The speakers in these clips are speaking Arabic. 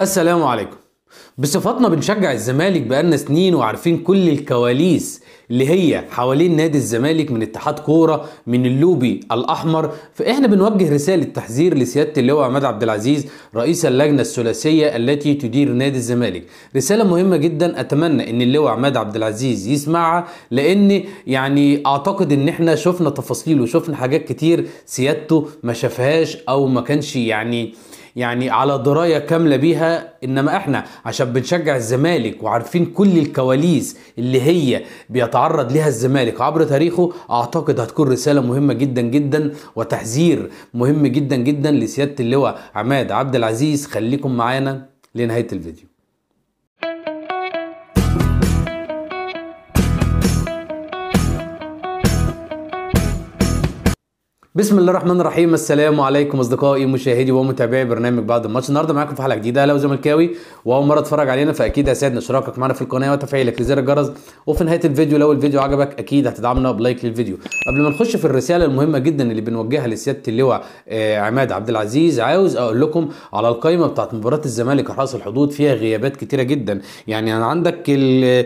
السلام عليكم بصفتنا بنشجع الزمالك بقالنا سنين وعارفين كل الكواليس اللي هي حوالين نادي الزمالك من اتحاد كوره من اللوبي الاحمر فاحنا بنوجه رساله تحذير لسياده اللواء عماد عبد العزيز رئيس اللجنه الثلاثيه التي تدير نادي الزمالك رساله مهمه جدا اتمنى ان اللواء عماد عبد العزيز يسمعها لان يعني اعتقد ان احنا شفنا تفاصيل وشفنا حاجات كتير سيادته ما شافهاش او ما كانش يعني يعني على درايه كامله بيها انما احنا عشان بنشجع الزمالك وعارفين كل الكواليس اللي هي بيتعرض لها الزمالك عبر تاريخه اعتقد هتكون رساله مهمه جدا جدا وتحذير مهم جدا جدا لسياده اللواء عماد عبد العزيز خليكم معانا لنهايه الفيديو بسم الله الرحمن الرحيم السلام عليكم اصدقائي مشاهدي ومتابعي برنامج بعد الماتش النهارده معاكم في حلقه جديده اهلا وزملكاوي واول مره تتفرج علينا فاكيد هيسعدنا اشتراكك معانا في القناه وتفعيلك لزر الجرس وفي نهايه الفيديو لو الفيديو عجبك اكيد هتدعمنا بلايك للفيديو قبل ما نخش في الرساله المهمه جدا اللي بنوجهها لسياده اللواء آه، عماد عبد العزيز عاوز اقول لكم على القائمه بتاعت مباراه الزمالك حرس الحدود فيها غيابات كتيره جدا يعني عندك آه،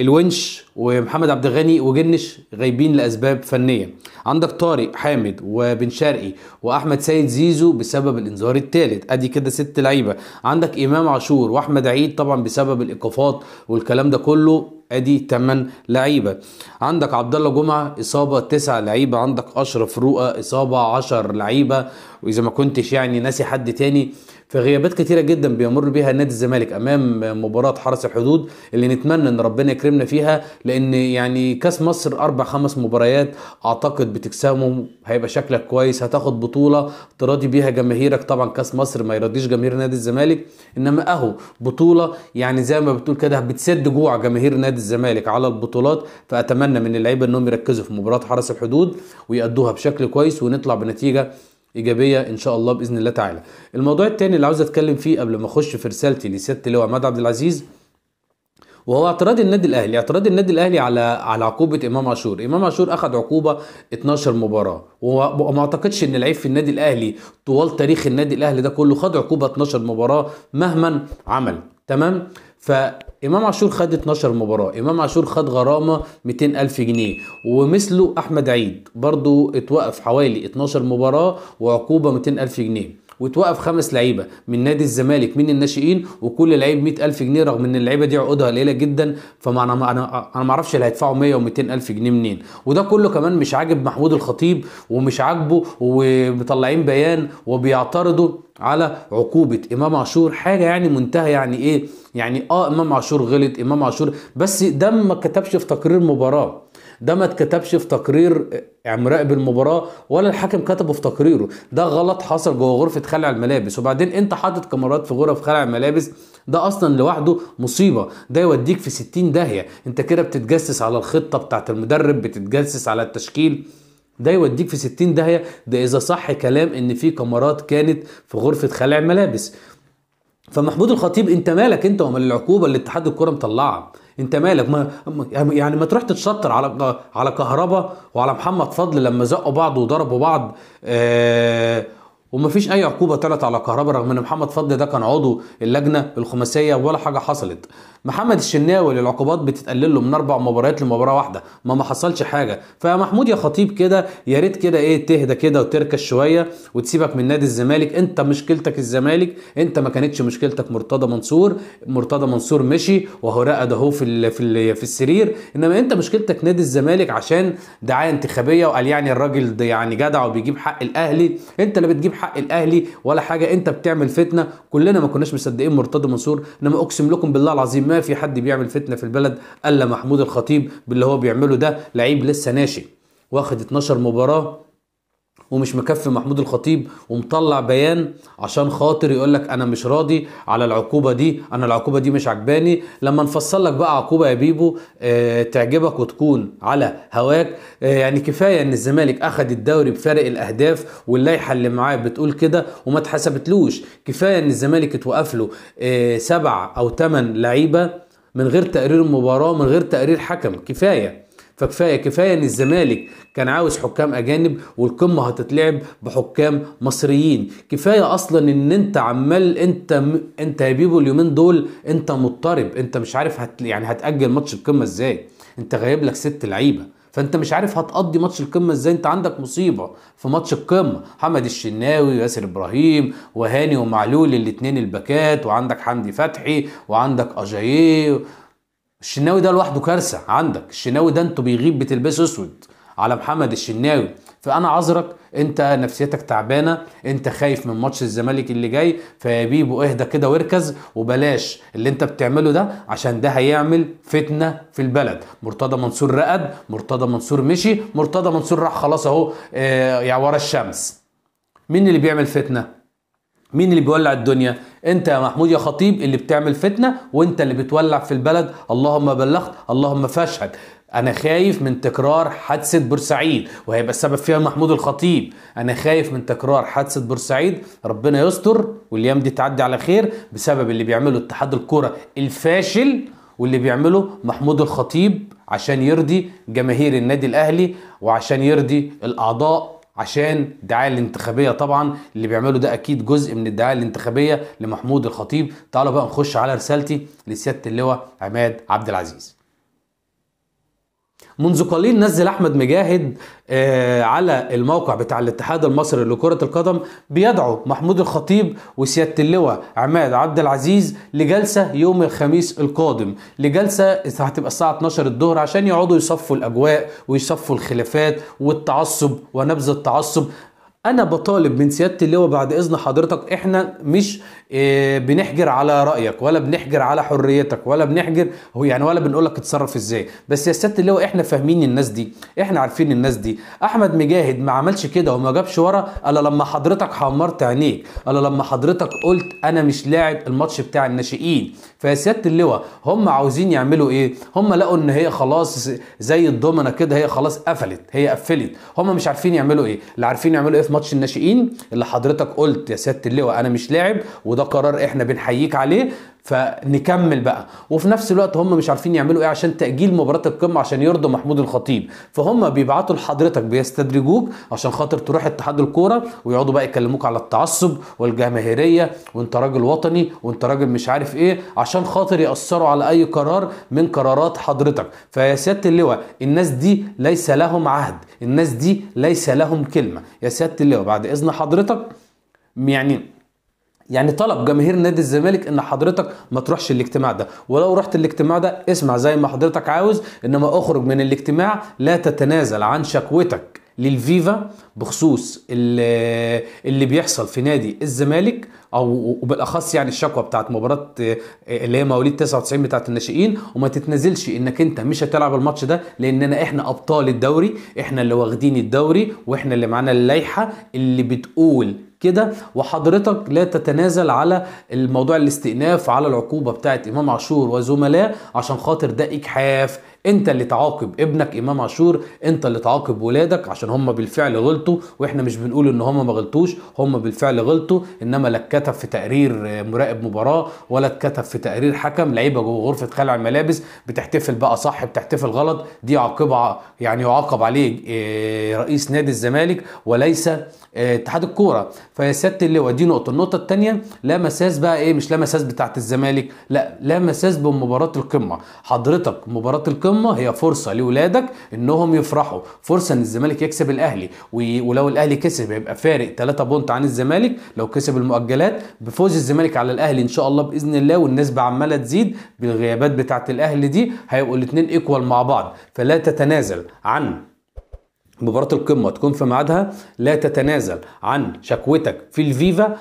الونش ومحمد عبد الغني وجنش غايبين لاسباب فنيه عندك طارق حامد وبن شرقي واحمد سيد زيزو بسبب الانذار الثالث ادي كده ست لعيبه عندك امام عاشور واحمد عيد طبعا بسبب الايقافات والكلام ده كله ادي 8 لعيبه عندك عبد الله جمعه اصابه 9 لعيبه عندك اشرف رؤى اصابه 10 لعيبه واذا ما كنتش يعني ناسي حد تاني في غيابات كتيره جدا بيمر بيها نادي الزمالك امام مباراه حرس الحدود اللي نتمنى ان ربنا يكرمنا فيها لان يعني كاس مصر اربع خمس مباريات اعتقد بتكسبهم هيبقى شكلك كويس هتاخد بطوله تراضي بيها جماهيرك طبعا كاس مصر ما يرضيش جماهير نادي الزمالك انما اهو بطوله يعني زي ما بتقول كده بتسد جوع جماهير نادي الزمالك على البطولات فاتمنى من اللعيبه انهم يركزوا في مباراه حرس الحدود ويأدوها بشكل كويس ونطلع بنتيجه ايجابيه ان شاء الله باذن الله تعالى الموضوع الثاني اللي عاوز اتكلم فيه قبل ما اخش في رسالتي لسياده اللواء عماد عبد العزيز وهو اعتراض النادي الاهلي اعتراض النادي الاهلي على على عقوبه امام عاشور امام عاشور اخذ عقوبه 12 مباراه وما اعتقدش ان لعيب في النادي الاهلي طوال تاريخ النادي الاهلي ده كله خد عقوبه 12 مباراه مهما عمل تمام فامام عاشور خد 12 مباراه امام عاشور خد غرامه 200 الف جنيه ومثله احمد عيد برضو اتوقف حوالي 12 مباراه وعقوبه 200 الف جنيه وتوقف خمس لعيبه من نادي الزمالك من الناشئين وكل لعيب 100000 جنيه رغم ان اللعيبه دي عقودها قليله جدا فما انا ما انا انا ما اعرفش اللي هيدفعوا 100 و200 الف جنيه منين وده كله كمان مش عاجب محمود الخطيب ومش عاجبه ومطلعين بيان وبيعترضوا على عقوبه امام عاشور حاجه يعني منتهى يعني ايه يعني اه امام عاشور غلط امام عاشور بس ده ما كتبش في تقرير مباراه ده ما اتكتبش في تقرير عمراء بالمباراه ولا الحاكم كتبه في تقريره ده غلط حصل جوه غرفه خلع الملابس وبعدين انت حاطط كاميرات في غرف خلع الملابس ده اصلا لوحده مصيبه ده يوديك في 60 داهيه انت كده بتتجسس على الخطه بتاعه المدرب بتتجسس على التشكيل ده يوديك في 60 داهيه ده اذا صح كلام ان في كاميرات كانت في غرفه خلع الملابس فمحمود الخطيب انت مالك انت ومال العقوبه اللي اتحاد الكوره مطلعها انت مالك ما يعني ما تروح تتشطر على على كهربا وعلى محمد فضل لما زقوا بعض وضربوا بعض آه ومفيش اي عقوبه طلعت على كهربا رغم ان محمد فضل ده كان عضو اللجنه الخماسيه ولا حاجه حصلت محمد الشناوي العقوبات بتتقلل له من اربع مباريات لمباراه واحده ما ما حصلش حاجه فمحمود يا خطيب كده يا ريت كده ايه تهدى كده وتركز شويه وتسيبك من نادي الزمالك انت مشكلتك الزمالك انت ما كانتش مشكلتك مرتضى منصور مرتضى منصور مشي وهو رقد اهو في الـ في, الـ في السرير انما انت مشكلتك نادي الزمالك عشان دعايه انتخابيه وقال يعني الراجل ده يعني جدع وبيجيب حق الاهلي انت اللي بتجيب حق الاهلي ولا حاجه انت بتعمل فتنه كلنا ما كناش مصدقين مرتضى منصور انما اقسم لكم بالله العظيم ما في حد بيعمل فتنه في البلد الا محمود الخطيب باللي هو بيعمله ده لعيب لسه ناشئ واخد 12 مباراه ومش مكفي محمود الخطيب ومطلع بيان عشان خاطر يقول لك انا مش راضي على العقوبه دي انا العقوبه دي مش عجباني لما نفصل لك بقى عقوبه يا بيبو آه تعجبك وتكون على هواك آه يعني كفايه ان الزمالك اخذ الدوري بفارق الاهداف واللائحه اللي معاه بتقول كده وما اتحسبتلوش كفايه ان الزمالك اتوقف له آه سبع او ثمان لعيبه من غير تقرير مباراه من غير تقرير حكم كفايه فكفايه كفايه ان الزمالك كان عاوز حكام اجانب والقمه هتتلعب بحكام مصريين كفايه اصلا ان انت عمال انت م... انت يا بيبو اليومين دول انت مضطرب انت مش عارف هت... يعني هتاجل ماتش القمه ازاي انت غايب لك ست لعيبه فانت مش عارف هتقضي ماتش القمه ازاي انت عندك مصيبه في ماتش القمه حمد الشناوي وياسر ابراهيم وهاني ومعلول الاثنين الباكات وعندك حمدي فتحي وعندك اجاييه الشناوي ده لوحده كارثه عندك الشناوي ده انتوا بيغيب بتلبسه اسود على محمد الشناوي فانا عذرك انت نفسيتك تعبانه انت خايف من ماتش الزمالك اللي جاي فيا بيبو اهدى كده واركز وبلاش اللي انت بتعمله ده عشان ده هيعمل فتنه في البلد مرتضى منصور رقد مرتضى منصور مشي مرتضى منصور راح خلاص اهو اه يا ورا الشمس مين اللي بيعمل فتنه مين اللي بيولع الدنيا انت يا محمود يا خطيب اللي بتعمل فتنه وانت اللي بتولع في البلد اللهم بلغت اللهم فاشهد انا خايف من تكرار حادثه بورسعيد وهيبقى السبب فيها محمود الخطيب انا خايف من تكرار حادثه بورسعيد ربنا يستر والايام دي تعدي على خير بسبب اللي بيعمله اتحاد الكره الفاشل واللي بيعمله محمود الخطيب عشان يرضي جماهير النادي الاهلي وعشان يرضي الاعضاء عشان الدعايه الانتخابيه طبعا اللي بيعمله ده اكيد جزء من الدعايه الانتخابيه لمحمود الخطيب تعالوا بقى نخش على رسالتي لسياده اللواء عماد عبد العزيز منذ قليل نزل احمد مجاهد آه، على الموقع بتاع الاتحاد المصري لكرة القدم بيدعو محمود الخطيب وسيادة اللواء عماد عبد العزيز لجلسة يوم الخميس القادم لجلسة هتبقى الساعة 12 الظهر عشان يقعدوا يصفوا الأجواء ويصفوا الخلافات والتعصب ونبذ التعصب انا بطالب من سياده اللواء بعد اذن حضرتك احنا مش آه، بنحجر على رايك ولا بنحجر على حريتك ولا بنحجر هو يعني ولا بنقول لك اتصرف ازاي بس يا سياده اللواء احنا فاهمين الناس دي احنا عارفين الناس دي احمد مجاهد ما عملش كده وما جابش ورا الا لما حضرتك حمرت عينيك الا لما حضرتك قلت انا مش لاعب الماتش بتاع الناشئين فيا سياده اللواء هم عاوزين يعملوا ايه هم لقوا ان هي خلاص زي الضمنه كده هي خلاص قفلت هي قفلت هم مش عارفين يعملوا ايه اللي عارفين يعملوا ايه في ماتش الناشئين اللي حضرتك قلت يا سياده اللواء انا مش لاعب وده قرار احنا بنحييك عليه فنكمل بقى وفي نفس الوقت هم مش عارفين يعملوا ايه عشان تاجيل مباراه القمه عشان يرضوا محمود الخطيب فهم بيبعتوا لحضرتك بيستدرجوك عشان خاطر تروح اتحاد الكوره ويقعدوا بقى يكلموك على التعصب والجماهيريه وانت راجل وطني وانت راجل مش عارف ايه عشان خاطر ياثروا على اي قرار من قرارات حضرتك فيا سياده اللواء الناس دي ليس لهم عهد الناس دي ليس لهم كلمه يا سياده اللواء بعد اذن حضرتك يعني يعني طلب جماهير نادي الزمالك ان حضرتك ما تروحش الاجتماع ده ولو رحت الاجتماع ده اسمع زي ما حضرتك عاوز انما اخرج من الاجتماع لا تتنازل عن شكوتك للفيفا بخصوص اللي, بيحصل في نادي الزمالك او وبالاخص يعني الشكوى بتاعت مباراه آه، اللي هي مواليد 99 بتاعت الناشئين وما تتنازلش انك انت مش هتلعب الماتش ده لاننا احنا ابطال الدوري احنا اللي واخدين الدوري واحنا اللي معانا اللائحه اللي بتقول كده وحضرتك لا تتنازل على الموضوع الاستئناف على العقوبه بتاعت امام عاشور وزملاء عشان خاطر ده اجحاف انت اللي تعاقب ابنك امام عاشور انت اللي تعاقب ولادك عشان هم بالفعل غلطوا واحنا مش بنقول ان هم ما غلطوش هم بالفعل غلطوا انما لا اتكتب في تقرير مراقب مباراه ولا اتكتب في تقرير حكم لعيبه جوه غرفه خلع الملابس بتحتفل بقى صح بتحتفل غلط دي عاقبه يعني يعاقب عليه آه، رئيس نادي الزمالك وليس آه، اتحاد الكوره فيا سياده اللواء دي نقطه النقطه الثانيه لا مساس بقى ايه مش لا مساس بتاعه الزمالك لا لا مساس بمباراه القمه حضرتك مباراه القمه القمه هي فرصه لاولادك انهم يفرحوا فرصه ان الزمالك يكسب الاهلي ولو الاهلي كسب هيبقى فارق 3 بونت عن الزمالك لو كسب المؤجلات بفوز الزمالك على الاهلي ان شاء الله باذن الله والنسبه عماله تزيد بالغيابات بتاعه الاهلي دي هيبقوا الاثنين ايكوال مع بعض فلا تتنازل عن مباراة القمة تكون في ميعادها لا تتنازل عن شكوتك في الفيفا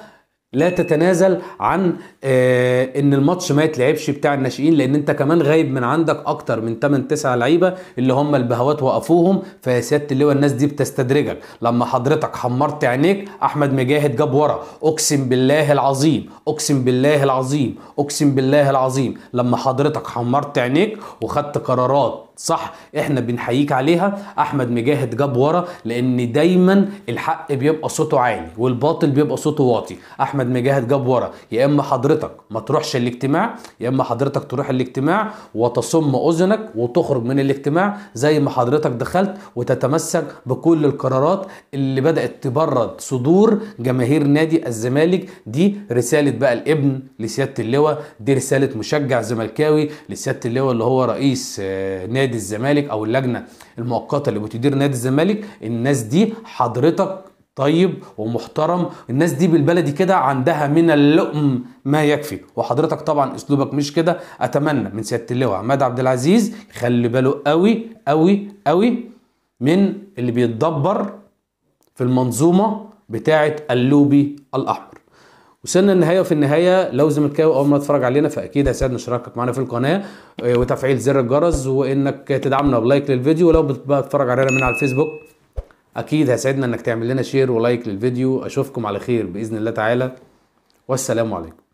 لا تتنازل عن آه، ان الماتش ما يتلعبش بتاع الناشئين لان انت كمان غايب من عندك اكتر من 8 9 لعيبه اللي هم البهوات وقفوهم فيا سياده اللواء الناس دي بتستدرجك لما حضرتك حمرت عينيك احمد مجاهد جاب ورا اقسم بالله العظيم اقسم بالله العظيم اقسم بالله العظيم لما حضرتك حمرت عينيك وخدت قرارات صح احنا بنحييك عليها احمد مجاهد جاب ورا لان دايما الحق بيبقى صوته عالي والباطل بيبقى صوته واطي احمد مجاهد جاب ورا يا اما حضرتك ما تروحش الاجتماع يا اما حضرتك تروح الاجتماع وتصم اذنك وتخرج من الاجتماع زي ما حضرتك دخلت وتتمسك بكل القرارات اللي بدات تبرد صدور جماهير نادي الزمالك دي رساله بقى الابن لسياده اللواء دي رساله مشجع زملكاوي لسياده اللواء اللي هو رئيس آه، نادي نادي الزمالك او اللجنه المؤقته اللي بتدير نادي الزمالك الناس دي حضرتك طيب ومحترم الناس دي بالبلدي كده عندها من اللقم ما يكفي وحضرتك طبعا اسلوبك مش كده اتمنى من سياده اللواء عماد عبد العزيز يخلي باله قوي قوي قوي من اللي بيتدبر في المنظومه بتاعه اللوبي الاحمر وصلنا النهايه وفي النهايه لو زملكاوي اول مره تتفرج علينا فاكيد هيسعدنا اشتراكك معانا في القناه آه، وتفعيل زر الجرس وانك تدعمنا بلايك للفيديو ولو بتتفرج علينا من على الفيسبوك اكيد هيسعدنا انك تعمل لنا شير ولايك للفيديو اشوفكم على خير باذن الله تعالى والسلام عليكم